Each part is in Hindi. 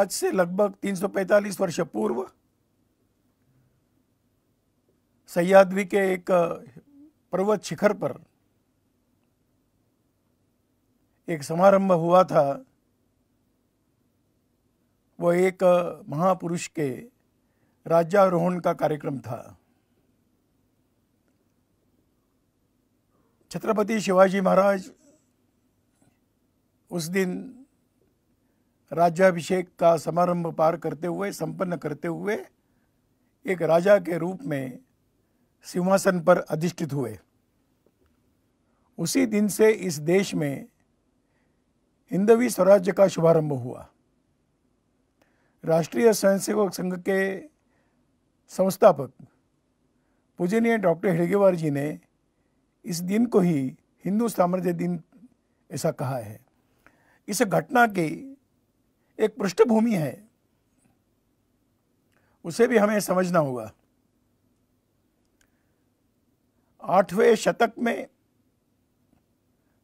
आज से लगभग 345 वर्ष पूर्व सयादवी के एक पर्वत शिखर पर एक समारंभ हुआ था वो एक महापुरुष के राज्यारोहण का कार्यक्रम था छत्रपति शिवाजी महाराज उस दिन राज्याभिषेक का समारंभ पार करते हुए संपन्न करते हुए एक राजा के रूप में सिंहासन पर अधिष्ठित हुए उसी दिन से इस देश में हिंदवी स्वराज्य का शुभारंभ हुआ राष्ट्रीय स्वयंसेवक संघ के संस्थापक पूजनीय डॉक्टर हेडगेवार जी ने इस दिन को ही हिंदू साम्राज्य दिन ऐसा कहा है इस घटना के एक पृष्ठभूमि है उसे भी हमें समझना होगा आठवें शतक में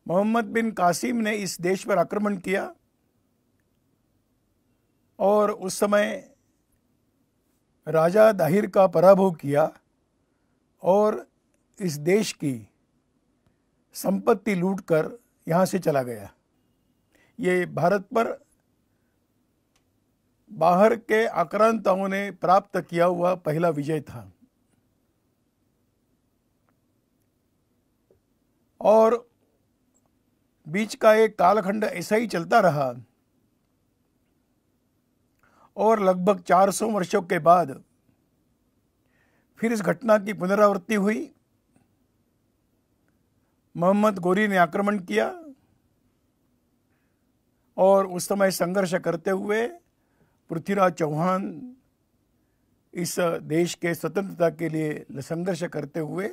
मोहम्मद बिन कासिम ने इस देश पर आक्रमण किया और उस समय राजा दाहिर का पराभव किया और इस देश की संपत्ति लूटकर यहाँ से चला गया ये भारत पर बाहर के आक्रांताओं ने प्राप्त किया हुआ पहला विजय था और बीच का एक कालखंड ऐसा ही चलता रहा और लगभग 400 वर्षों के बाद फिर इस घटना की पुनरावृत्ति हुई मोहम्मद गोरी ने आक्रमण किया और उस समय संघर्ष करते हुए पृथ्वीराज चौहान इस देश के स्वतंत्रता के लिए संघर्ष करते हुए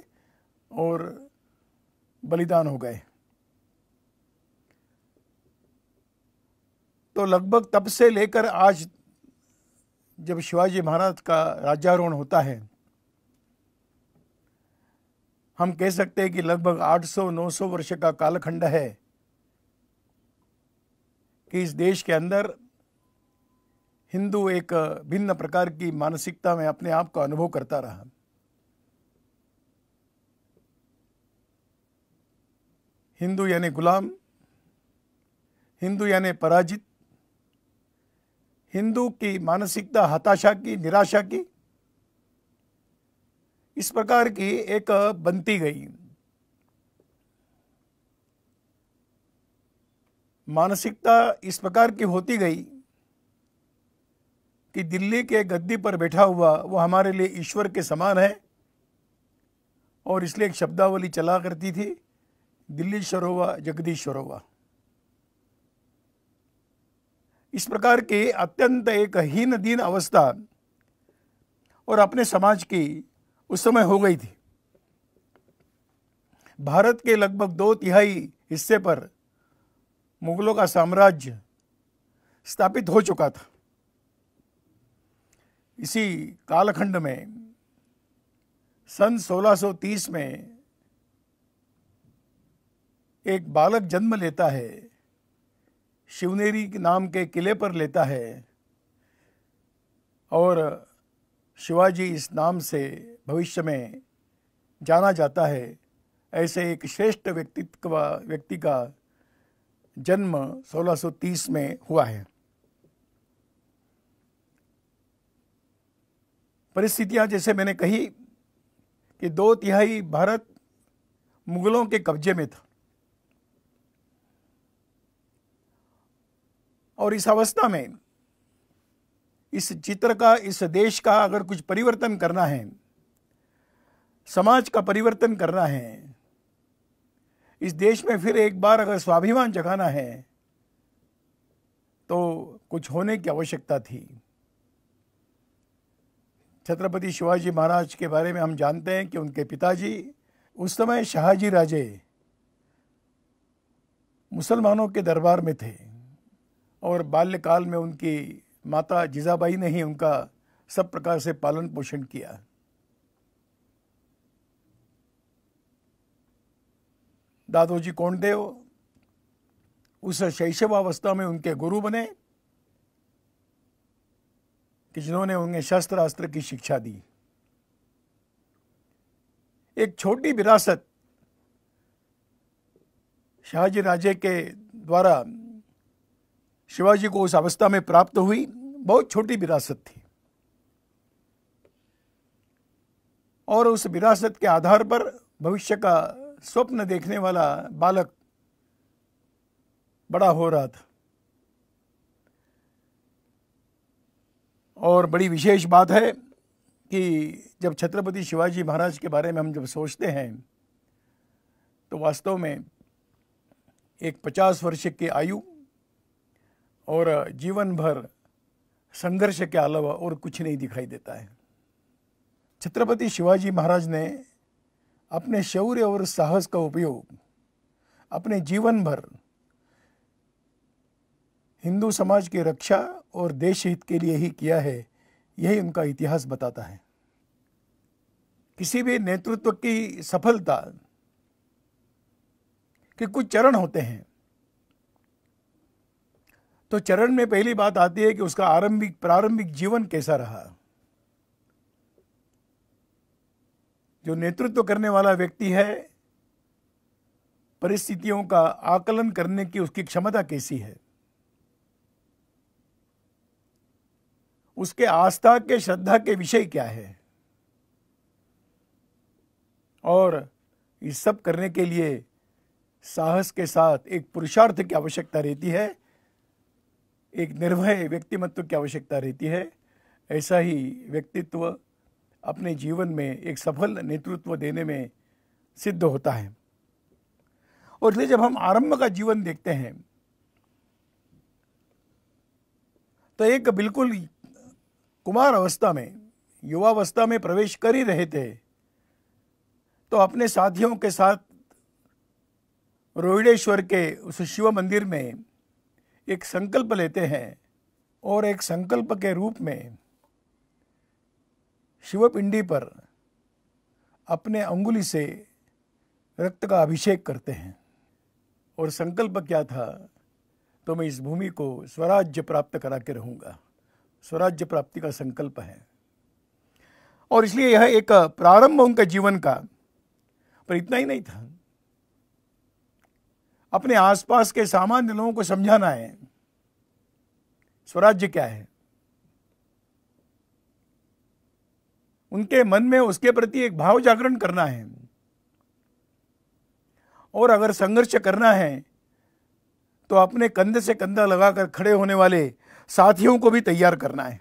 और बलिदान हो गए तो लगभग तब से लेकर आज जब शिवाजी महाराज का राज्यारोहण होता है हम कह सकते हैं कि लगभग 800-900 वर्ष का कालखंड है कि इस देश के अंदर हिंदू एक भिन्न प्रकार की मानसिकता में अपने आप को अनुभव करता रहा हिंदू यानी गुलाम हिंदू यानी पराजित हिंदू की मानसिकता हताशा की निराशा की इस प्रकार की एक बनती गई मानसिकता इस प्रकार की होती गई कि दिल्ली के गद्दी पर बैठा हुआ वो हमारे लिए ईश्वर के समान है और इसलिए एक शब्दावली चला करती थी दिल्ली शरोवा जगदीश शरोवा इस प्रकार की अत्यंत एक हीन दीन अवस्था और अपने समाज की उस समय हो गई थी भारत के लगभग दो तिहाई हिस्से पर मुगलों का साम्राज्य स्थापित हो चुका था इसी कालखंड में सन 1630 में एक बालक जन्म लेता है शिवनेरी नाम के किले पर लेता है और शिवाजी इस नाम से भविष्य में जाना जाता है ऐसे एक श्रेष्ठ व्यक्तित्व व्यक्ति का जन्म 1630 में हुआ है परिस्थितियां जैसे मैंने कही कि दो तिहाई भारत मुगलों के कब्जे में था और इस अवस्था में इस चित्र का इस देश का अगर कुछ परिवर्तन करना है समाज का परिवर्तन करना है इस देश में फिर एक बार अगर स्वाभिमान जगाना है तो कुछ होने की आवश्यकता थी छत्रपति शिवाजी महाराज के बारे में हम जानते हैं कि उनके पिताजी उस समय शाहजी राजे मुसलमानों के दरबार में थे और बाल्यकाल में उनकी माता जिजाबाई ने ही उनका सब प्रकार से पालन पोषण किया दादोजी कोंडदेव उस शैशवावस्था में उनके गुरु बने कि जिन्होंने उन्हें शस्त्र अस्त्र की शिक्षा दी एक छोटी विरासत शाहजी राजे के द्वारा शिवाजी को उस अवस्था में प्राप्त हुई बहुत छोटी विरासत थी और उस विरासत के आधार पर भविष्य का स्वप्न देखने वाला बालक बड़ा हो रहा था और बड़ी विशेष बात है कि जब छत्रपति शिवाजी महाराज के बारे में हम जब सोचते हैं तो वास्तव में एक पचास वर्ष की आयु और जीवन भर संघर्ष के अलावा और कुछ नहीं दिखाई देता है छत्रपति शिवाजी महाराज ने अपने शौर्य और साहस का उपयोग अपने जीवन भर हिंदू समाज की रक्षा और देश हित के लिए ही किया है यही उनका इतिहास बताता है किसी भी नेतृत्व की सफलता के कुछ चरण होते हैं तो चरण में पहली बात आती है कि उसका आरंभिक प्रारंभिक जीवन कैसा रहा जो नेतृत्व करने वाला व्यक्ति है परिस्थितियों का आकलन करने की उसकी क्षमता कैसी है उसके आस्था के श्रद्धा के विषय क्या है और इस सब करने के लिए साहस के साथ एक पुरुषार्थ की आवश्यकता रहती है एक निर्भय व्यक्तिमत्व की आवश्यकता रहती है ऐसा ही व्यक्तित्व अपने जीवन में एक सफल नेतृत्व देने में सिद्ध होता है और इसलिए जब हम आरंभ का जीवन देखते हैं तो एक बिल्कुल कुमार अवस्था में युवावस्था में प्रवेश कर ही रहे थे तो अपने साथियों के साथ रोहिडेश्वर के उस शिव मंदिर में एक संकल्प लेते हैं और एक संकल्प के रूप में शिवपिंडी पर अपने अंगुली से रक्त का अभिषेक करते हैं और संकल्प क्या था तो मैं इस भूमि को स्वराज्य प्राप्त करा के रहूँगा स्वराज्य प्राप्ति का संकल्प है और इसलिए यह एक प्रारंभ उनके जीवन का पर इतना ही नहीं था अपने आसपास के सामान्य लोगों को समझाना है स्वराज्य क्या है उनके मन में उसके प्रति एक भाव जागरण करना है और अगर संघर्ष करना है तो अपने कंधे से कंधा लगाकर खड़े होने वाले साथियों को भी तैयार करना है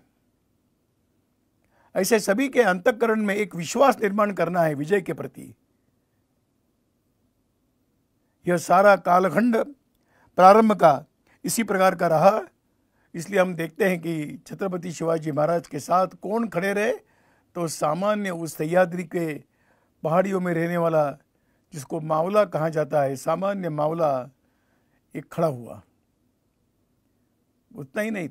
ऐसे सभी के अंतकरण में एक विश्वास निर्माण करना है विजय के प्रति यह सारा कालखंड प्रारंभ का इसी प्रकार का रहा इसलिए हम देखते हैं कि छत्रपति शिवाजी महाराज के साथ कौन खड़े रहे तो सामान्य उस सह्याद्री के पहाड़ियों में रहने वाला जिसको मावला कहा जाता है सामान्य मावला एक खड़ा हुआ उतना ही नहीं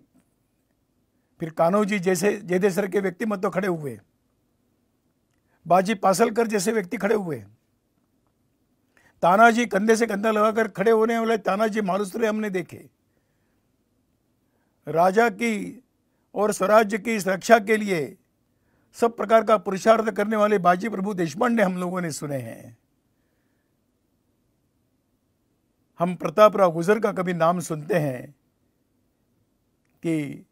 फिर जी जैसे जयदेसर के व्यक्ति मत तो खड़े हुए बाजी पासलकर जैसे व्यक्ति खड़े हुए तानाजी कंधे से कंधा लगाकर खड़े होने वाले तानाजी मालूसरे हमने देखे राजा की और स्वराज्य की रक्षा के लिए सब प्रकार का पुरुषार्थ करने वाले बाजी प्रभु देशपांडे हम लोगों ने सुने हैं हम प्रताप राव गुजर का कभी नाम सुनते हैं कि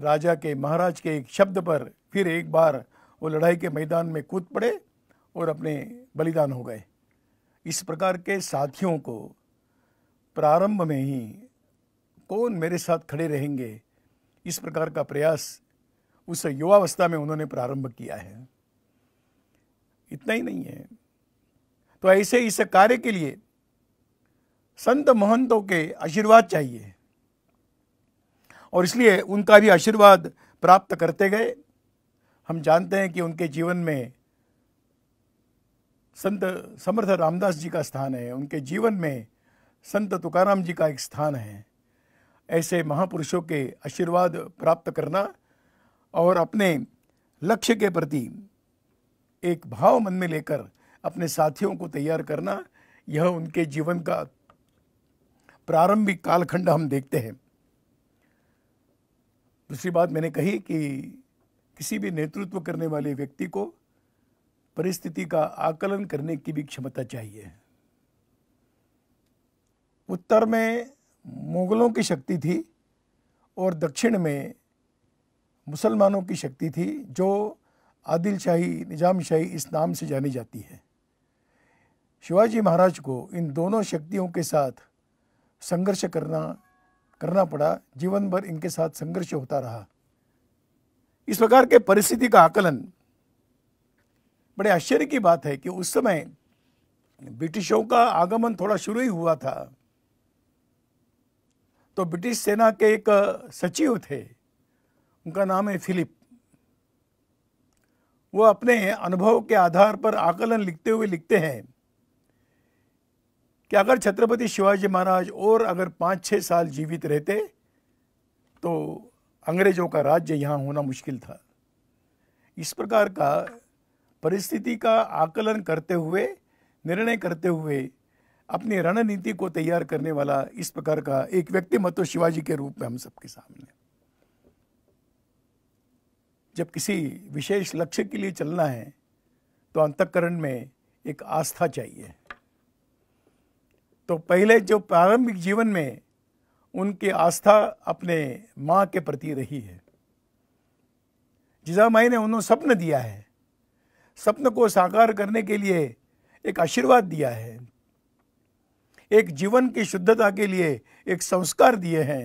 राजा के महाराज के एक शब्द पर फिर एक बार वो लड़ाई के मैदान में कूद पड़े और अपने बलिदान हो गए इस प्रकार के साथियों को प्रारंभ में ही कौन मेरे साथ खड़े रहेंगे इस प्रकार का प्रयास उस युवावस्था में उन्होंने प्रारंभ किया है इतना ही नहीं है तो ऐसे इस कार्य के लिए संत महंतों के आशीर्वाद चाहिए और इसलिए उनका भी आशीर्वाद प्राप्त करते गए हम जानते हैं कि उनके जीवन में संत समर्थ रामदास जी का स्थान है उनके जीवन में संत तुकाराम जी का एक स्थान है ऐसे महापुरुषों के आशीर्वाद प्राप्त करना और अपने लक्ष्य के प्रति एक भाव मन में लेकर अपने साथियों को तैयार करना यह उनके जीवन का प्रारंभिक कालखंड हम देखते हैं दूसरी बात मैंने कही कि किसी भी नेतृत्व करने वाले व्यक्ति को परिस्थिति का आकलन करने की भी क्षमता चाहिए उत्तर में मुगलों की शक्ति थी और दक्षिण में मुसलमानों की शक्ति थी जो आदिलशाही निजामशाही इस नाम से जानी जाती है शिवाजी महाराज को इन दोनों शक्तियों के साथ संघर्ष करना करना पड़ा जीवन भर इनके साथ संघर्ष होता रहा इस प्रकार के परिस्थिति का आकलन बड़े आश्चर्य की बात है कि उस समय ब्रिटिशों का आगमन थोड़ा शुरू ही हुआ था तो ब्रिटिश सेना के एक सचिव थे उनका नाम है फिलिप वो अपने अनुभव के आधार पर आकलन लिखते हुए लिखते हैं कि अगर छत्रपति शिवाजी महाराज और अगर पाँच छः साल जीवित रहते तो अंग्रेज़ों का राज्य यहाँ होना मुश्किल था इस प्रकार का परिस्थिति का आकलन करते हुए निर्णय करते हुए अपनी रणनीति को तैयार करने वाला इस प्रकार का एक व्यक्ति व्यक्तिमत्व शिवाजी के रूप में हम सबके सामने जब किसी विशेष लक्ष्य के लिए चलना है तो अंतकरण में एक आस्था चाहिए तो पहले जो प्रारंभिक जीवन में उनकी आस्था अपने माँ के प्रति रही है जिजामाई ने उन्होंने स्वप्न दिया है स्वप्न को साकार करने के लिए एक आशीर्वाद दिया है एक जीवन की शुद्धता के लिए एक संस्कार दिए हैं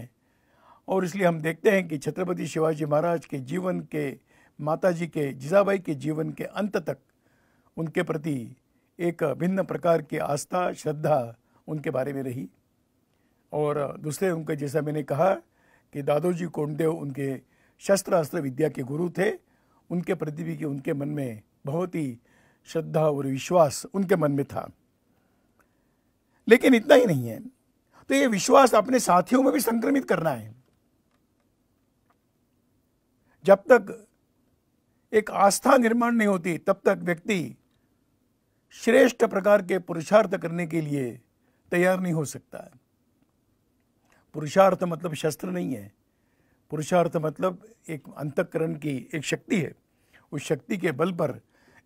और इसलिए हम देखते हैं कि छत्रपति शिवाजी महाराज के जीवन के माताजी के जिजाबाई के जीवन के अंत तक उनके प्रति एक भिन्न प्रकार की आस्था श्रद्धा उनके बारे में रही और दूसरे उनके जैसा मैंने कहा कि दादोजी कोंडदेव उनके शस्त्र अस्त्र विद्या के गुरु थे उनके प्रति भी कि उनके मन में बहुत ही श्रद्धा और विश्वास उनके मन में था लेकिन इतना ही नहीं है तो ये विश्वास अपने साथियों में भी संक्रमित करना है जब तक एक आस्था निर्माण नहीं होती तब तक व्यक्ति श्रेष्ठ प्रकार के पुरुषार्थ करने के लिए तैयार नहीं हो सकता है पुरुषार्थ मतलब शस्त्र नहीं है पुरुषार्थ मतलब एक अंतकरण की एक शक्ति है उस शक्ति के बल पर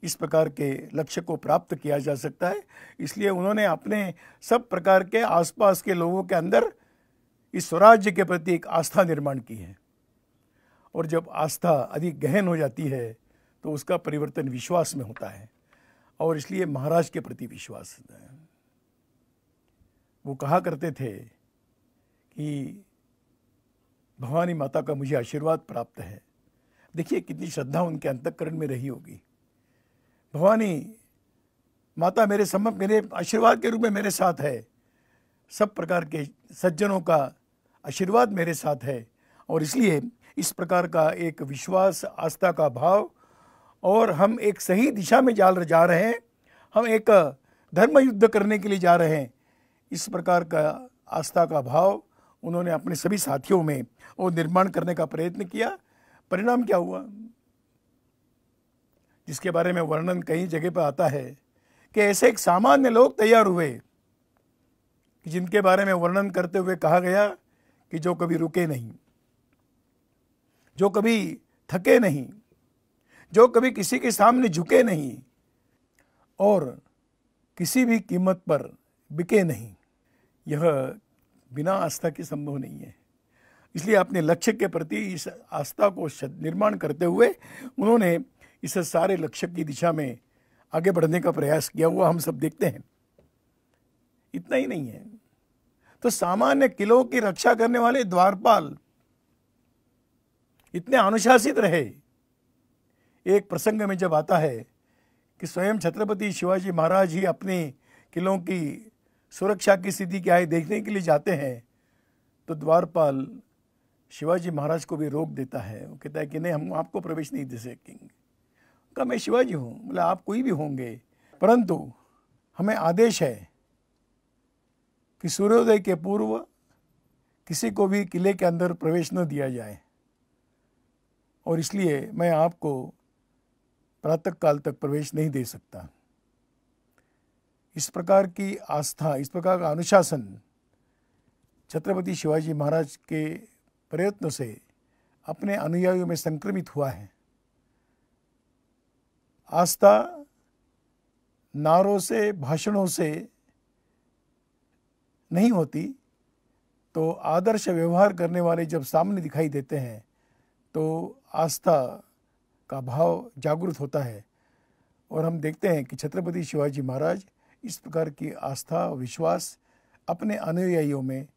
इस प्रकार के लक्ष्य को प्राप्त किया जा सकता है इसलिए उन्होंने अपने सब प्रकार के आसपास के लोगों के अंदर इस स्वराज्य के प्रति एक आस्था निर्माण की है और जब आस्था अधिक गहन हो जाती है तो उसका परिवर्तन विश्वास में होता है और इसलिए महाराज के प्रति विश्वास है वो कहा करते थे कि भवानी माता का मुझे आशीर्वाद प्राप्त है देखिए कितनी श्रद्धा उनके अंतकरण में रही होगी भवानी माता मेरे सम्मत मेरे आशीर्वाद के रूप में मेरे साथ है सब प्रकार के सज्जनों का आशीर्वाद मेरे साथ है और इसलिए इस प्रकार का एक विश्वास आस्था का भाव और हम एक सही दिशा में जा जा रहे हैं हम एक धर्म युद्ध करने के लिए जा रहे हैं इस प्रकार का आस्था का भाव उन्होंने अपने सभी साथियों में वो निर्माण करने का प्रयत्न किया परिणाम क्या हुआ जिसके बारे में वर्णन कई जगह पर आता है कि ऐसे एक सामान्य लोग तैयार हुए कि जिनके बारे में वर्णन करते हुए कहा गया कि जो कभी रुके नहीं जो कभी थके नहीं जो कभी किसी के सामने झुके नहीं और किसी भी कीमत पर बिके नहीं यह बिना आस्था के संभव नहीं है इसलिए अपने लक्ष्य के प्रति इस आस्था को निर्माण करते हुए उन्होंने इस सारे लक्ष्य की दिशा में आगे बढ़ने का प्रयास किया हुआ हम सब देखते हैं इतना ही नहीं है तो सामान्य किलों की रक्षा करने वाले द्वारपाल इतने अनुशासित रहे एक प्रसंग में जब आता है कि स्वयं छत्रपति शिवाजी महाराज ही अपने किलों की सुरक्षा की स्थिति क्या है देखने के लिए जाते हैं तो द्वारपाल शिवाजी महाराज को भी रोक देता है वो कहता है कि नहीं हम आपको प्रवेश नहीं दे सकेंगे कहा मैं शिवाजी हूँ बोला आप कोई भी होंगे परंतु हमें आदेश है कि सूर्योदय के पूर्व किसी को भी किले के अंदर प्रवेश न दिया जाए और इसलिए मैं आपको प्रातः काल तक प्रवेश नहीं दे सकता इस प्रकार की आस्था इस प्रकार का अनुशासन छत्रपति शिवाजी महाराज के प्रयत्नों से अपने अनुयायियों में संक्रमित हुआ है आस्था नारों से भाषणों से नहीं होती तो आदर्श व्यवहार करने वाले जब सामने दिखाई देते हैं तो आस्था का भाव जागृत होता है और हम देखते हैं कि छत्रपति शिवाजी महाराज इस प्रकार की आस्था विश्वास अपने अनुयायियों में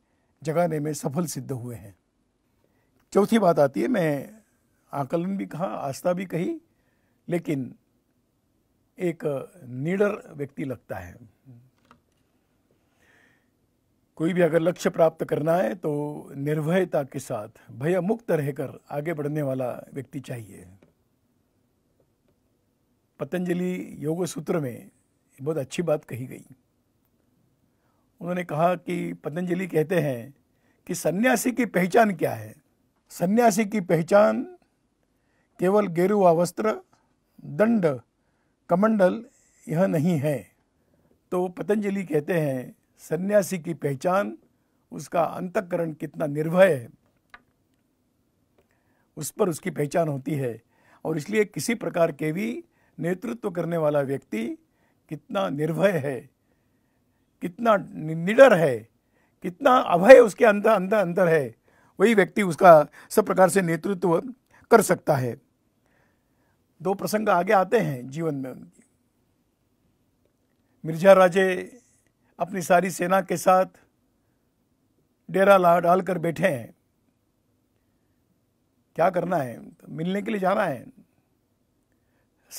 जगाने में सफल सिद्ध हुए हैं चौथी बात आती है मैं आकलन भी कहा आस्था भी कही लेकिन एक निडर व्यक्ति लगता है कोई भी अगर लक्ष्य प्राप्त करना है तो निर्भयता के साथ भय मुक्त रहकर आगे बढ़ने वाला व्यक्ति चाहिए पतंजलि योग सूत्र में बहुत अच्छी बात कही गई उन्होंने कहा कि पतंजलि कहते हैं कि सन्यासी की पहचान क्या है सन्यासी की पहचान केवल गेरुआ वस्त्र दंड कमंडल यह नहीं है तो पतंजलि कहते हैं सन्यासी की पहचान उसका अंतकरण कितना निर्भय है उस पर उसकी पहचान होती है और इसलिए किसी प्रकार के भी नेतृत्व करने वाला व्यक्ति कितना निर्भय है कितना निडर है कितना अभय उसके अंदर अंदर अंदर है वही व्यक्ति उसका सब प्रकार से नेतृत्व कर सकता है दो प्रसंग आगे आते हैं जीवन में उनकी मिर्जा राजे अपनी सारी सेना के साथ डेरा ला डाल कर बैठे हैं क्या करना है तो मिलने के लिए जाना है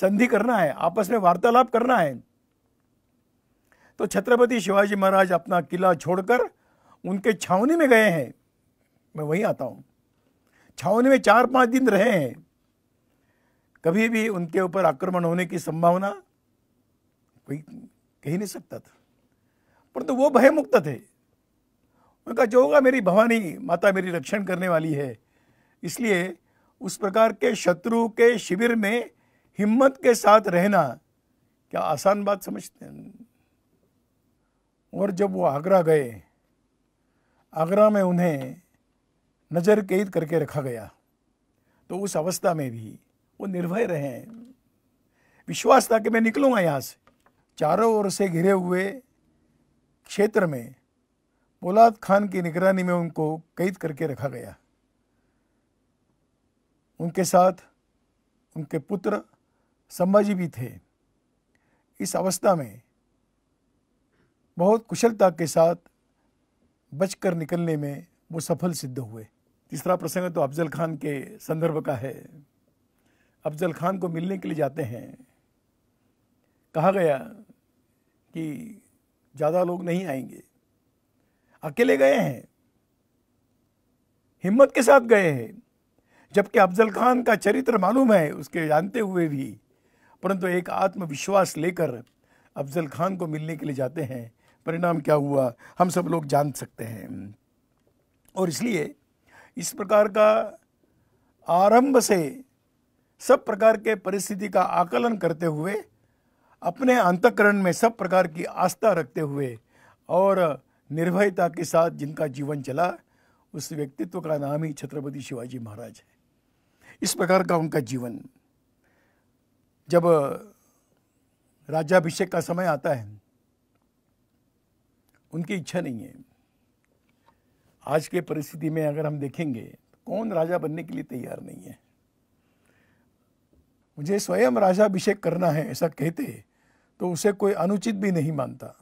संधि करना है आपस में वार्तालाप करना है तो छत्रपति शिवाजी महाराज अपना किला छोड़कर उनके छावनी में गए हैं मैं वहीं आता हूँ छावनी में चार पाँच दिन रहे हैं कभी भी उनके ऊपर आक्रमण होने की संभावना कोई कह नहीं सकता था परंतु तो वो भयमुक्त थे उनका जो होगा मेरी भवानी माता मेरी रक्षण करने वाली है इसलिए उस प्रकार के शत्रु के शिविर में हिम्मत के साथ रहना क्या आसान बात समझते हैं और जब वो आगरा गए आगरा में उन्हें नज़र कैद करके रखा गया तो उस अवस्था में भी वो निर्भय रहे विश्वास था कि मैं निकलूँगा यहाँ से चारों ओर से घिरे हुए क्षेत्र में पोलाद खान की निगरानी में उनको कैद करके रखा गया उनके साथ उनके पुत्र संभाजी भी थे इस अवस्था में बहुत कुशलता के साथ बचकर निकलने में वो सफल सिद्ध हुए तीसरा प्रसंग तो अफजल खान के संदर्भ का है अफजल खान को मिलने के लिए जाते हैं कहा गया कि ज़्यादा लोग नहीं आएंगे अकेले गए हैं हिम्मत के साथ गए हैं जबकि अफजल खान का चरित्र मालूम है उसके जानते हुए भी परंतु एक आत्मविश्वास लेकर अफजल खान को मिलने के लिए जाते हैं परिणाम क्या हुआ हम सब लोग जान सकते हैं और इसलिए इस प्रकार का आरंभ से सब प्रकार के परिस्थिति का आकलन करते हुए अपने अंतकरण में सब प्रकार की आस्था रखते हुए और निर्भयता के साथ जिनका जीवन चला उस व्यक्तित्व का नाम ही छत्रपति शिवाजी महाराज है इस प्रकार का उनका जीवन जब राज्याभिषेक का समय आता है उनकी इच्छा नहीं है आज के परिस्थिति में अगर हम देखेंगे तो कौन राजा बनने के लिए तैयार नहीं है मुझे स्वयं राजाभिषेक करना है ऐसा कहते तो उसे कोई अनुचित भी नहीं मानता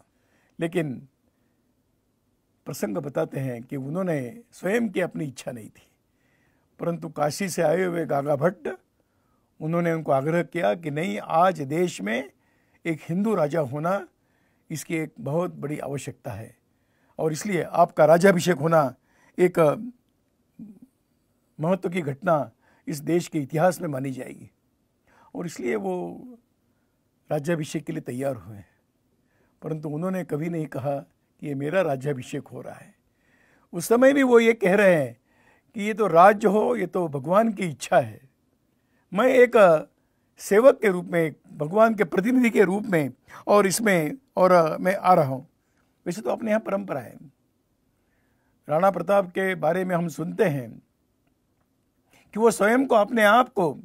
लेकिन प्रसंग बताते हैं कि उन्होंने स्वयं की अपनी इच्छा नहीं थी परंतु काशी से आए हुए गागा भट्ट उन्होंने उनको आग्रह किया कि नहीं आज देश में एक हिंदू राजा होना इसकी एक बहुत बड़ी आवश्यकता है और इसलिए आपका राज्याभिषेक होना एक महत्व की घटना इस देश के इतिहास में मानी जाएगी और इसलिए वो राज्याभिषेक के लिए तैयार हुए हैं परंतु उन्होंने कभी नहीं कहा कि ये मेरा राज्याभिषेक हो रहा है उस समय भी वो ये कह रहे हैं कि ये तो राज्य हो ये तो भगवान की इच्छा है मैं एक सेवक के रूप में भगवान के प्रतिनिधि के रूप में और इसमें और मैं आ रहा हूँ वैसे तो अपने यहाँ परंपरा है राणा प्रताप के बारे में हम सुनते हैं कि वो स्वयं को अपने आप को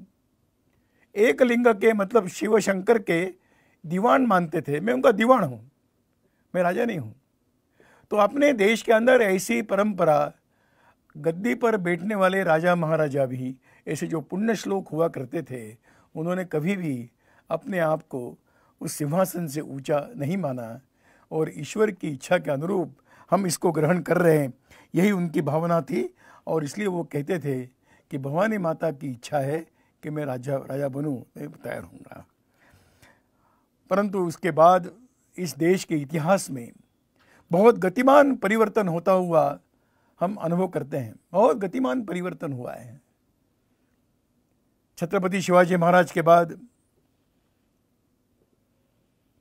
एक लिंग के मतलब शिव शंकर के दीवान मानते थे मैं उनका दीवान हूँ मैं राजा नहीं हूँ तो अपने देश के अंदर ऐसी परंपरा गद्दी पर बैठने वाले राजा महाराजा भी ऐसे जो पुण्य श्लोक हुआ करते थे उन्होंने कभी भी अपने आप को उस सिंहासन से ऊंचा नहीं माना और ईश्वर की इच्छा के अनुरूप हम इसको ग्रहण कर रहे हैं यही उनकी भावना थी और इसलिए वो कहते थे कि भवानी माता की इच्छा है कि मैं राजा राजा बनूँ मैं तैयार हूँ परंतु उसके बाद इस देश के इतिहास में बहुत गतिमान परिवर्तन होता हुआ हम अनुभव करते हैं बहुत गतिमान परिवर्तन हुआ है छत्रपति शिवाजी महाराज के बाद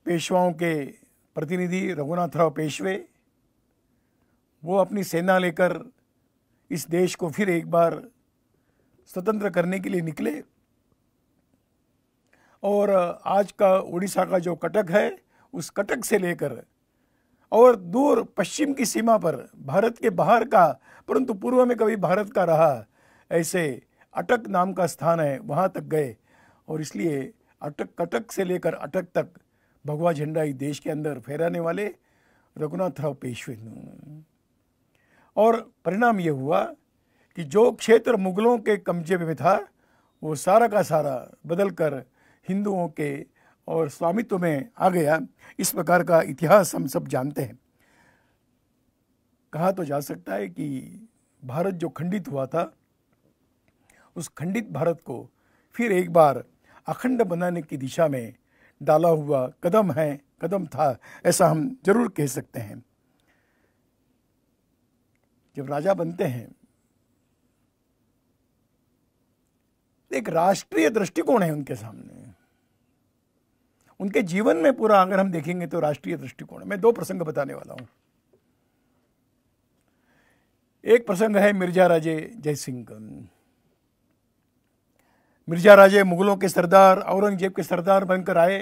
पेशवाओं के प्रतिनिधि रघुनाथ राव पेशवे वो अपनी सेना लेकर इस देश को फिर एक बार स्वतंत्र करने के लिए निकले और आज का उड़ीसा का जो कटक है उस कटक से लेकर और दूर पश्चिम की सीमा पर भारत के बाहर का परंतु पूर्व में कभी भारत का रहा ऐसे अटक नाम का स्थान है वहाँ तक गए और इसलिए अटक कटक से लेकर अटक तक भगवा झंडा ही देश के अंदर फहराने वाले रघुनाथ राव पेशवे और परिणाम ये हुआ कि जो क्षेत्र मुगलों के कब्जे में था वो सारा का सारा बदल कर हिंदुओं के और स्वामित्व में आ गया इस प्रकार का इतिहास हम सब जानते हैं कहा तो जा सकता है कि भारत जो खंडित हुआ था उस खंडित भारत को फिर एक बार अखंड बनाने की दिशा में डाला हुआ कदम है कदम था ऐसा हम जरूर कह सकते हैं जब राजा बनते हैं एक राष्ट्रीय दृष्टिकोण है उनके सामने उनके जीवन में पूरा अगर हम देखेंगे तो राष्ट्रीय दृष्टिकोण मैं दो प्रसंग बताने वाला हूं एक प्रसंग है मिर्जा राजे जयसिंह मिर्जा राजे मुगलों के सरदार औरंगजेब के सरदार बनकर आए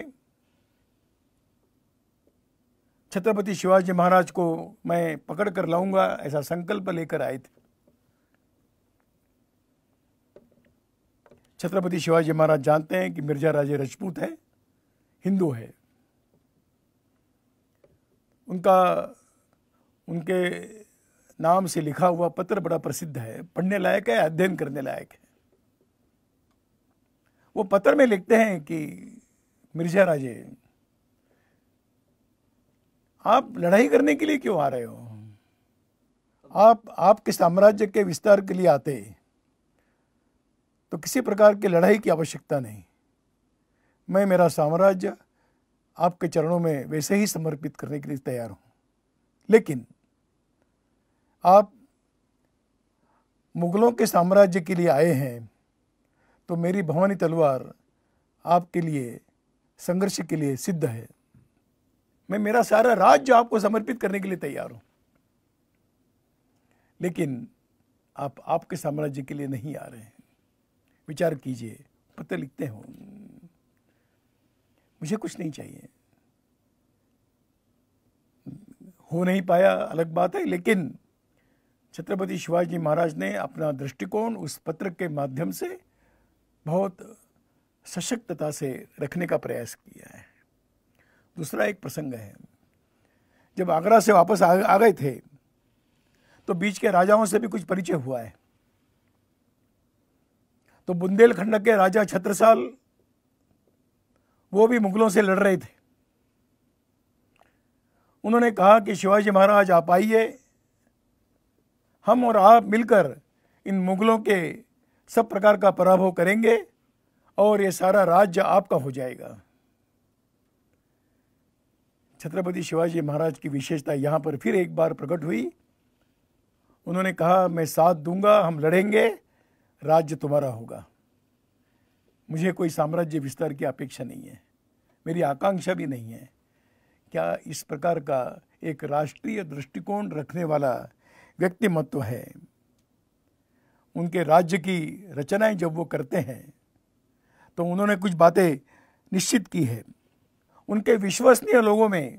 छत्रपति शिवाजी महाराज को मैं पकड़ कर लाऊंगा ऐसा संकल्प लेकर आए थे छत्रपति शिवाजी महाराज जानते हैं कि मिर्जा राजे राजपूत है हिंदू है उनका उनके नाम से लिखा हुआ पत्र बड़ा प्रसिद्ध है पढ़ने लायक है अध्ययन करने लायक है वो पत्र में लिखते हैं कि मिर्जा राजे आप लड़ाई करने के लिए क्यों आ रहे हो आप आपके साम्राज्य के विस्तार के लिए आते तो किसी प्रकार की लड़ाई की आवश्यकता नहीं मैं मेरा साम्राज्य आपके चरणों में वैसे ही समर्पित करने के लिए तैयार हूं लेकिन आप मुगलों के साम्राज्य के लिए आए हैं तो मेरी भवानी तलवार आपके लिए संघर्ष के लिए सिद्ध है मैं मेरा सारा राज्य आपको समर्पित करने के लिए तैयार हूं लेकिन आप आपके साम्राज्य के लिए नहीं आ रहे हैं विचार कीजिए पत्र लिखते हो मुझे कुछ नहीं चाहिए हो नहीं पाया अलग बात है लेकिन छत्रपति शिवाजी महाराज ने अपना दृष्टिकोण उस पत्र के माध्यम से बहुत सशक्तता से रखने का प्रयास किया है दूसरा एक प्रसंग है जब आगरा से वापस आ, आ गए थे तो बीच के राजाओं से भी कुछ परिचय हुआ है तो बुंदेलखंड के राजा छत्रसाल वो भी मुगलों से लड़ रहे थे उन्होंने कहा कि शिवाजी महाराज आप आइए हम और आप मिलकर इन मुगलों के सब प्रकार का पराभव करेंगे और ये सारा राज्य आपका हो जाएगा छत्रपति शिवाजी महाराज की विशेषता यहाँ पर फिर एक बार प्रकट हुई उन्होंने कहा मैं साथ दूंगा हम लड़ेंगे राज्य तुम्हारा होगा मुझे कोई साम्राज्य विस्तार की अपेक्षा नहीं है मेरी आकांक्षा भी नहीं है क्या इस प्रकार का एक राष्ट्रीय दृष्टिकोण रखने वाला व्यक्तिमत्व है उनके राज्य की रचनाएं जब वो करते हैं तो उन्होंने कुछ बातें निश्चित की है उनके विश्वसनीय लोगों में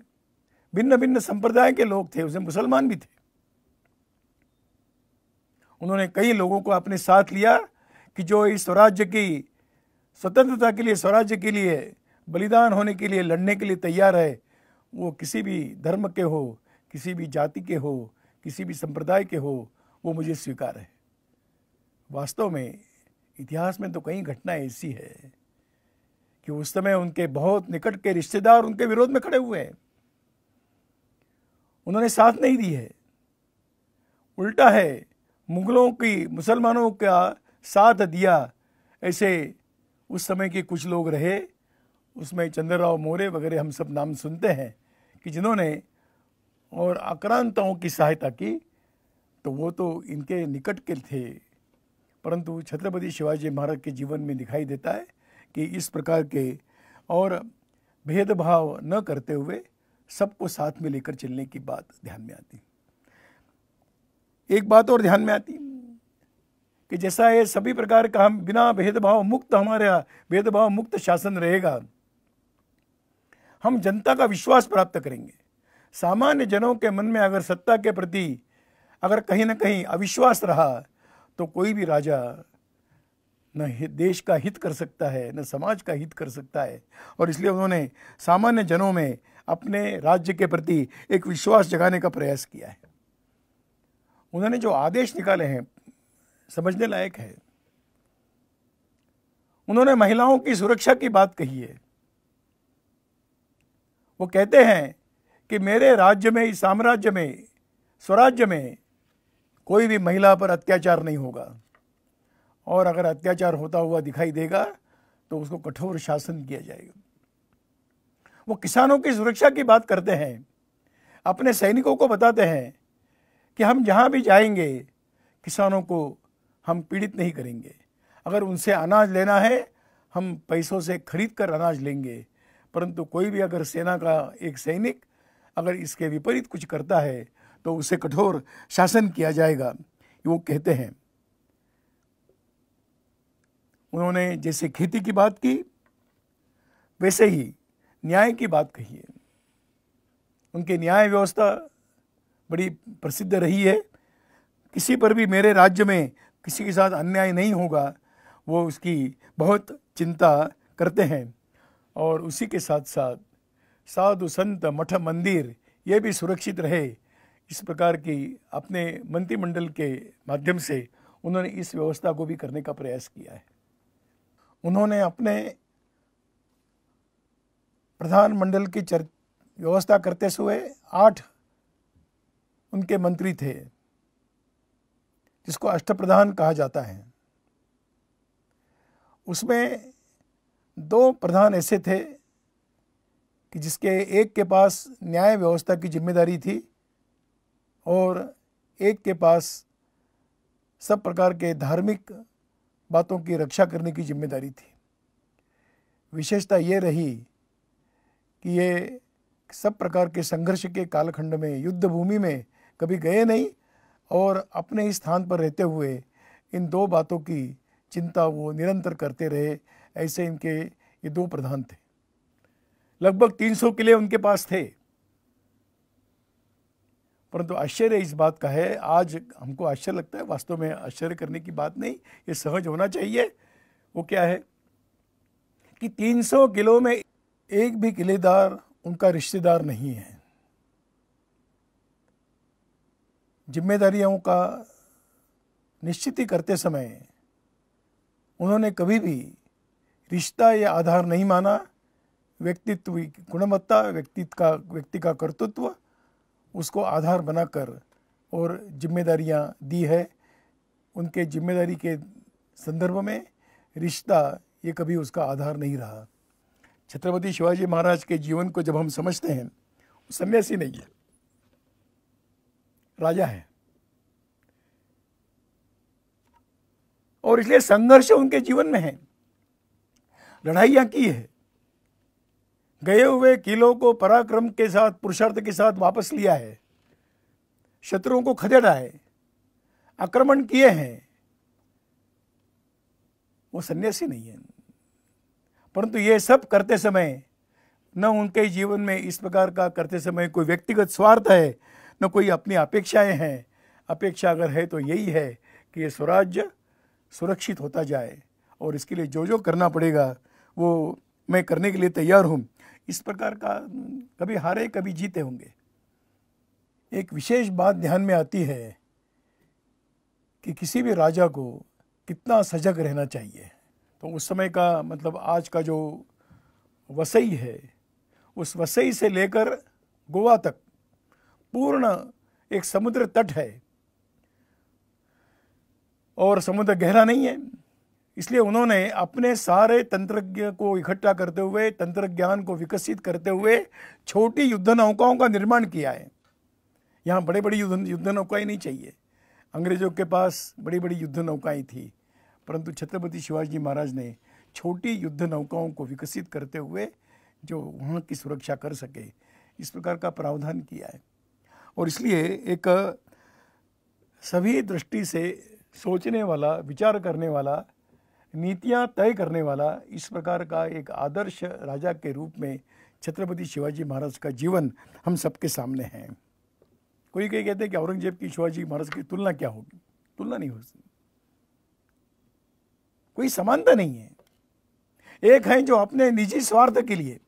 भिन्न भिन्न संप्रदाय के लोग थे उसे मुसलमान भी थे उन्होंने कई लोगों को अपने साथ लिया कि जो इस स्वराज्य की स्वतंत्रता के लिए स्वराज्य के लिए बलिदान होने के लिए लड़ने के लिए तैयार है वो किसी भी धर्म के हो किसी भी जाति के हो किसी भी संप्रदाय के हो वो मुझे स्वीकार है वास्तव में इतिहास में तो कई घटनाएं ऐसी है कि उस समय उनके बहुत निकट के रिश्तेदार उनके विरोध में खड़े हुए हैं उन्होंने साथ नहीं दी है उल्टा है मुगलों की मुसलमानों का साथ दिया ऐसे उस समय के कुछ लोग रहे उसमें चंद्रराव मौर्य वगैरह हम सब नाम सुनते हैं कि जिन्होंने और आक्रांताओं की सहायता की तो वो तो इनके निकट के थे परंतु छत्रपति शिवाजी महाराज के जीवन में दिखाई देता है कि इस प्रकार के और भेदभाव न करते हुए सबको साथ में लेकर चलने की बात ध्यान में आती एक बात और ध्यान में आती कि जैसा ये सभी प्रकार का हम बिना भेदभाव मुक्त हमारा भेदभाव मुक्त शासन रहेगा हम जनता का विश्वास प्राप्त करेंगे सामान्य जनों के मन में अगर सत्ता के प्रति अगर कहीं ना कहीं अविश्वास रहा तो कोई भी राजा न देश का हित कर सकता है न समाज का हित कर सकता है और इसलिए उन्होंने सामान्य जनों में अपने राज्य के प्रति एक विश्वास जगाने का प्रयास किया है उन्होंने जो आदेश निकाले हैं समझने लायक है उन्होंने महिलाओं की सुरक्षा की बात कही है वो कहते हैं कि मेरे राज्य में इस साम्राज्य में स्वराज्य में कोई भी महिला पर अत्याचार नहीं होगा और अगर अत्याचार होता हुआ दिखाई देगा तो उसको कठोर शासन किया जाएगा वो किसानों की सुरक्षा की बात करते हैं अपने सैनिकों को बताते हैं कि हम जहाँ भी जाएंगे किसानों को हम पीड़ित नहीं करेंगे अगर उनसे अनाज लेना है हम पैसों से खरीद कर अनाज लेंगे परंतु कोई भी अगर सेना का एक सैनिक अगर इसके विपरीत कुछ करता है तो उसे कठोर शासन किया जाएगा वो कहते हैं उन्होंने जैसे खेती की बात की वैसे ही न्याय की बात कही है उनकी न्याय व्यवस्था बड़ी प्रसिद्ध रही है किसी पर भी मेरे राज्य में किसी के साथ अन्याय नहीं होगा वो उसकी बहुत चिंता करते हैं और उसी के साथ साथ साधु संत मठ मंदिर ये भी सुरक्षित रहे इस प्रकार की अपने मंत्रिमंडल के माध्यम से उन्होंने इस व्यवस्था को भी करने का प्रयास किया है उन्होंने अपने प्रधानमंडल की चर व्यवस्था करते हुए आठ उनके मंत्री थे जिसको अष्टप्रधान कहा जाता है उसमें दो प्रधान ऐसे थे कि जिसके एक के पास न्याय व्यवस्था की जिम्मेदारी थी और एक के पास सब प्रकार के धार्मिक बातों की रक्षा करने की जिम्मेदारी थी विशेषता ये रही कि ये सब प्रकार के संघर्ष के कालखंड में युद्ध भूमि में कभी गए नहीं और अपने ही स्थान पर रहते हुए इन दो बातों की चिंता वो निरंतर करते रहे ऐसे इनके ये दो प्रधान थे लगभग 300 किले उनके पास थे परंतु आश्चर्य इस बात का है आज हमको आश्चर्य लगता है वास्तव में आश्चर्य करने की बात नहीं ये सहज होना चाहिए वो क्या है कि 300 किलो में एक भी किलेदार उनका रिश्तेदार नहीं है जिम्मेदारियों का निश्चित ही करते समय उन्होंने कभी भी रिश्ता या आधार नहीं माना व्यक्तित्व की गुणवत्ता व्यक्तित्व का व्यक्ति का कर्तृत्व उसको आधार बनाकर और जिम्मेदारियां दी है उनके जिम्मेदारी के संदर्भ में रिश्ता ये कभी उसका आधार नहीं रहा छत्रपति शिवाजी महाराज के जीवन को जब हम समझते हैं सन्यासी नहीं है राजा है और इसलिए संघर्ष उनके जीवन में है लड़ाइयाँ की है गए हुए किलों को पराक्रम के साथ पुरुषार्थ के साथ वापस लिया है शत्रुओं को खदेड़ा है आक्रमण किए हैं वो सन्यासी नहीं है परंतु ये सब करते समय न उनके जीवन में इस प्रकार का करते समय कोई व्यक्तिगत स्वार्थ है न कोई अपनी अपेक्षाएं हैं अपेक्षा अगर है तो यही है कि ये स्वराज्य सुरक्षित होता जाए और इसके लिए जो जो करना पड़ेगा वो मैं करने के लिए तैयार हूँ इस प्रकार का कभी हारे कभी जीते होंगे एक विशेष बात ध्यान में आती है कि किसी भी राजा को कितना सजग रहना चाहिए तो उस समय का मतलब आज का जो वसई है उस वसई से लेकर गोवा तक पूर्ण एक समुद्र तट है और समुद्र गहरा नहीं है इसलिए उन्होंने अपने सारे तंत्रज्ञ को इकट्ठा करते हुए तंत्र ज्ञान को विकसित करते हुए छोटी युद्ध नौकाओं का निर्माण किया है यहाँ बड़े बड़ी युद्ध युद्ध नौकाएँ नहीं चाहिए अंग्रेजों के पास बड़ी बड़ी युद्ध नौकाएँ थी परंतु छत्रपति शिवाजी महाराज ने छोटी युद्ध नौकाओं को विकसित करते हुए जो वहाँ की सुरक्षा कर सके इस प्रकार का प्रावधान किया है और इसलिए एक सभी दृष्टि से सोचने वाला विचार करने वाला नीतियां तय करने वाला इस प्रकार का एक आदर्श राजा के रूप में छत्रपति शिवाजी महाराज का जीवन हम सबके सामने है कोई कहीं कहते हैं कि औरंगजेब की शिवाजी महाराज की तुलना क्या होगी तुलना नहीं हो सकती कोई समानता नहीं है एक है जो अपने निजी स्वार्थ के लिए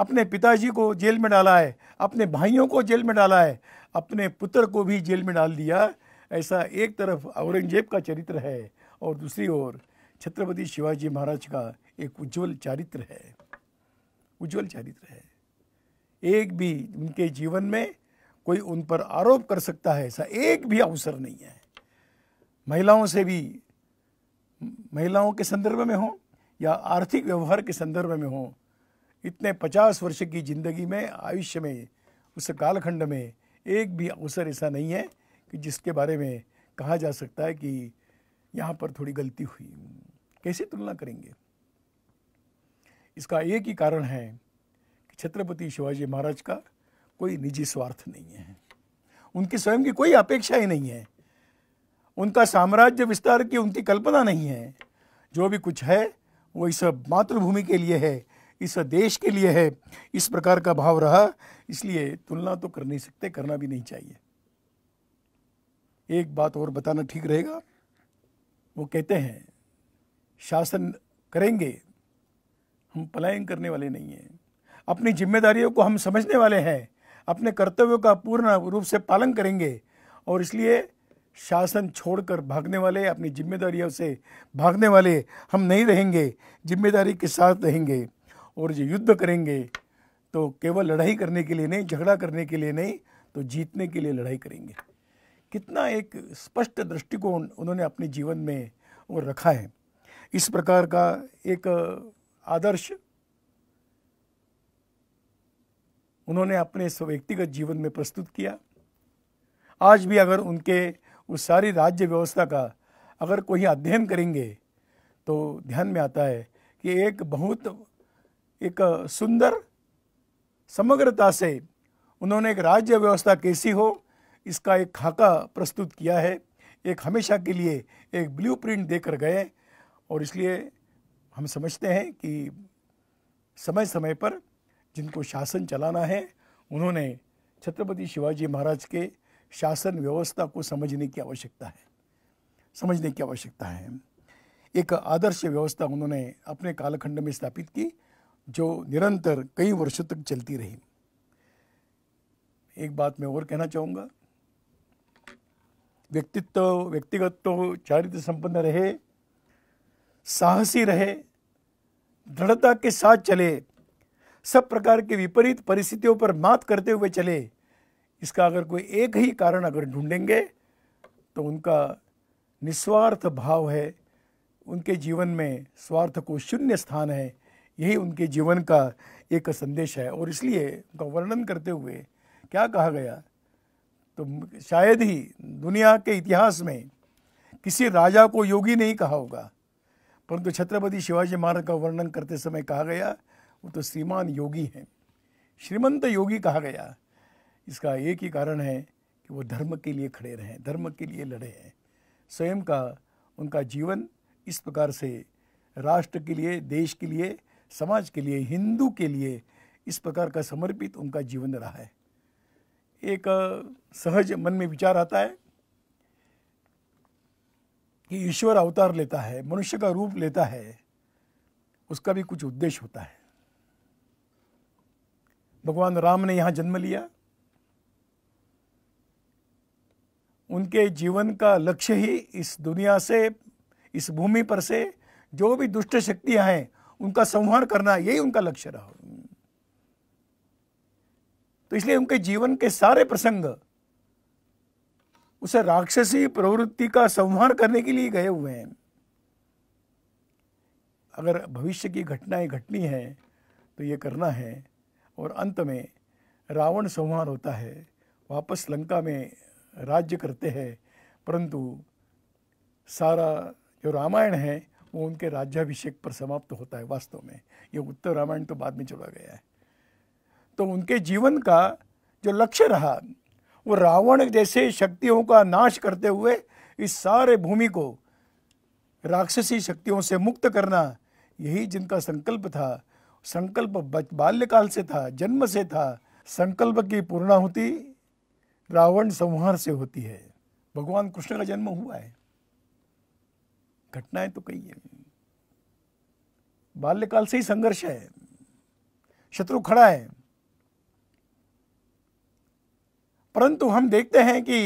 अपने पिताजी को जेल में डाला है अपने भाइयों को जेल में डाला है अपने पुत्र को भी जेल में डाल दिया ऐसा एक तरफ औरंगजेब का चरित्र है और दूसरी ओर छत्रपति शिवाजी महाराज का एक उज्जवल चारित्र है उज्जवल चारित्र है एक भी उनके जीवन में कोई उन पर आरोप कर सकता है ऐसा एक भी अवसर नहीं है महिलाओं से भी महिलाओं के संदर्भ में हो या आर्थिक व्यवहार के संदर्भ में हो इतने पचास वर्ष की जिंदगी में आयुष्य में उस कालखंड में एक भी अवसर ऐसा नहीं है कि जिसके बारे में कहा जा सकता है कि यहां पर थोड़ी गलती हुई कैसे तुलना करेंगे इसका एक ही कारण है कि छत्रपति शिवाजी महाराज का कोई निजी स्वार्थ नहीं है उनकी स्वयं की कोई अपेक्षा ही नहीं है उनका साम्राज्य विस्तार की उनकी कल्पना नहीं है जो भी कुछ है वो इस मातृभूमि के लिए है इस देश के लिए है इस प्रकार का भाव रहा इसलिए तुलना तो कर नहीं सकते करना भी नहीं चाहिए एक बात और बताना ठीक रहेगा वो कहते हैं शासन करेंगे हम पलायन करने वाले नहीं हैं अपनी जिम्मेदारियों को हम समझने वाले हैं अपने कर्तव्यों का पूर्ण रूप से पालन करेंगे और इसलिए शासन छोड़कर भागने वाले अपनी जिम्मेदारियों से भागने वाले हम नहीं रहेंगे जिम्मेदारी के साथ रहेंगे और जो युद्ध करेंगे तो केवल लड़ाई करने के लिए नहीं झगड़ा करने के लिए नहीं तो जीतने के लिए लड़ाई करेंगे कितना एक स्पष्ट दृष्टिकोण उन्होंने अपने जीवन में रखा है इस प्रकार का एक आदर्श उन्होंने अपने व्यक्तिगत जीवन में प्रस्तुत किया आज भी अगर उनके उस सारी राज्य व्यवस्था का अगर कोई अध्ययन करेंगे तो ध्यान में आता है कि एक बहुत एक सुंदर समग्रता से उन्होंने एक राज्य व्यवस्था कैसी हो इसका एक खाका प्रस्तुत किया है एक हमेशा के लिए एक ब्लूप्रिंट देकर गए और इसलिए हम समझते हैं कि समय समय पर जिनको शासन चलाना है उन्होंने छत्रपति शिवाजी महाराज के शासन व्यवस्था को समझने की आवश्यकता है समझने की आवश्यकता है एक आदर्श व्यवस्था उन्होंने अपने कालखंड में स्थापित की जो निरंतर कई वर्षों तक चलती रही एक बात मैं और कहना चाहूँगा व्यक्तित्व व्यक्तिगत चारित्र संपन्न रहे साहसी रहे दृढ़ता के साथ चले सब प्रकार के विपरीत परिस्थितियों पर मात करते हुए चले इसका अगर कोई एक ही कारण अगर ढूंढेंगे तो उनका निस्वार्थ भाव है उनके जीवन में स्वार्थ को शून्य स्थान है यही उनके जीवन का एक संदेश है और इसलिए उनका वर्णन करते हुए क्या कहा गया तो शायद ही दुनिया के इतिहास में किसी राजा को योगी नहीं कहा होगा परंतु छत्रपति शिवाजी महाराज का वर्णन करते समय कहा गया वो तो श्रीमान योगी हैं श्रीमंत योगी कहा गया इसका एक ही कारण है कि वो धर्म के लिए खड़े रहे धर्म के लिए लड़े हैं स्वयं का उनका जीवन इस प्रकार से राष्ट्र के लिए देश के लिए समाज के लिए हिंदू के लिए इस प्रकार का समर्पित उनका जीवन रहा है एक सहज मन में विचार आता है कि ईश्वर अवतार लेता है मनुष्य का रूप लेता है उसका भी कुछ उद्देश्य होता है भगवान राम ने यहां जन्म लिया उनके जीवन का लक्ष्य ही इस दुनिया से इस भूमि पर से जो भी दुष्ट शक्तियां हैं उनका संहार करना यही उनका लक्ष्य रहा तो इसलिए उनके जीवन के सारे प्रसंग उसे राक्षसी प्रवृत्ति का संहार करने के लिए गए हुए हैं अगर भविष्य की घटनाएं घटनी है तो ये करना है और अंत में रावण संहार होता है वापस लंका में राज्य करते हैं परंतु सारा जो रामायण है वो उनके राज्याभिषेक पर समाप्त होता है वास्तव में ये उत्तर रामायण तो बाद में चला गया है तो उनके जीवन का जो लक्ष्य रहा वो रावण जैसे शक्तियों का नाश करते हुए इस सारे भूमि को राक्षसी शक्तियों से मुक्त करना यही जिनका संकल्प था संकल्प बाल्यकाल से था जन्म से था संकल्प की पूर्णा होती रावण संहार से होती है भगवान कृष्ण का जन्म हुआ है घटनाएं तो कई है बाल्यकाल से ही संघर्ष है शत्रु खड़ा है परंतु हम देखते हैं कि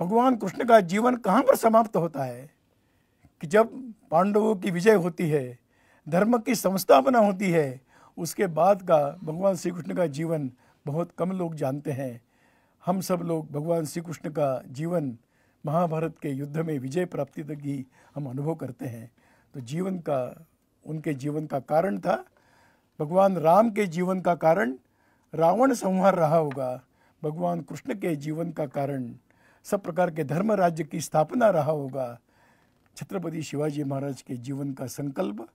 भगवान कृष्ण का जीवन कहाँ पर समाप्त होता है कि जब पांडवों की विजय होती है धर्म की संस्थापना होती है उसके बाद का भगवान श्री कृष्ण का जीवन बहुत कम लोग जानते हैं हम सब लोग भगवान श्री कृष्ण का जीवन महाभारत के युद्ध में विजय प्राप्ति तक ही हम अनुभव करते हैं तो जीवन का उनके जीवन का कारण था भगवान राम के जीवन का कारण रावण संहार रहा होगा भगवान कृष्ण के जीवन का कारण सब प्रकार के धर्म राज्य की स्थापना रहा होगा छत्रपति शिवाजी महाराज के जीवन का संकल्प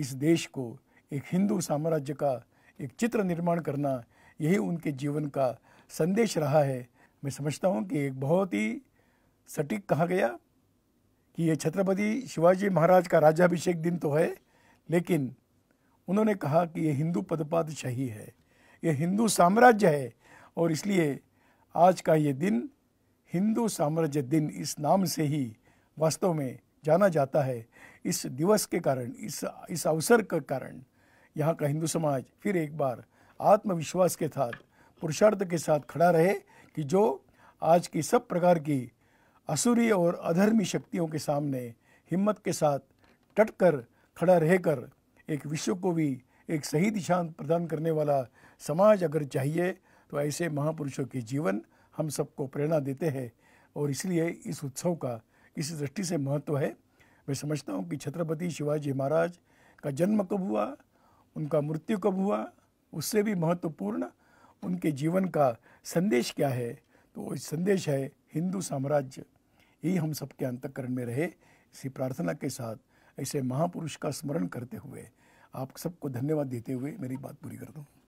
इस देश को एक हिंदू साम्राज्य का एक चित्र निर्माण करना यही उनके जीवन का संदेश रहा है मैं समझता हूँ कि एक बहुत ही सटीक कहा गया कि ये छत्रपति शिवाजी महाराज का राज्याभिषेक दिन तो है लेकिन उन्होंने कहा कि ये हिंदू शाही है ये हिंदू साम्राज्य है और इसलिए आज का ये दिन हिंदू साम्राज्य दिन इस नाम से ही वास्तव में जाना जाता है इस दिवस के कारण इस इस अवसर के कारण यहाँ का हिंदू समाज फिर एक बार आत्मविश्वास के साथ पुरुषार्थ के साथ खड़ा रहे कि जो आज की सब प्रकार की असुरी और अधर्मी शक्तियों के सामने हिम्मत के साथ टट कर खड़ा रहकर एक विश्व को भी एक सही दिशा प्रदान करने वाला समाज अगर चाहिए तो ऐसे महापुरुषों के जीवन हम सबको प्रेरणा देते हैं और इसलिए इस उत्सव का इस दृष्टि से महत्व है मैं समझता हूँ कि छत्रपति शिवाजी महाराज का जन्म कब हुआ उनका मृत्यु कब हुआ उससे भी महत्वपूर्ण उनके जीवन का संदेश क्या है तो वो संदेश है हिंदू साम्राज्य यही हम सबके अंतकरण में रहे इसी प्रार्थना के साथ ऐसे महापुरुष का स्मरण करते हुए आप सबको धन्यवाद देते हुए मेरी बात पूरी कर दूँ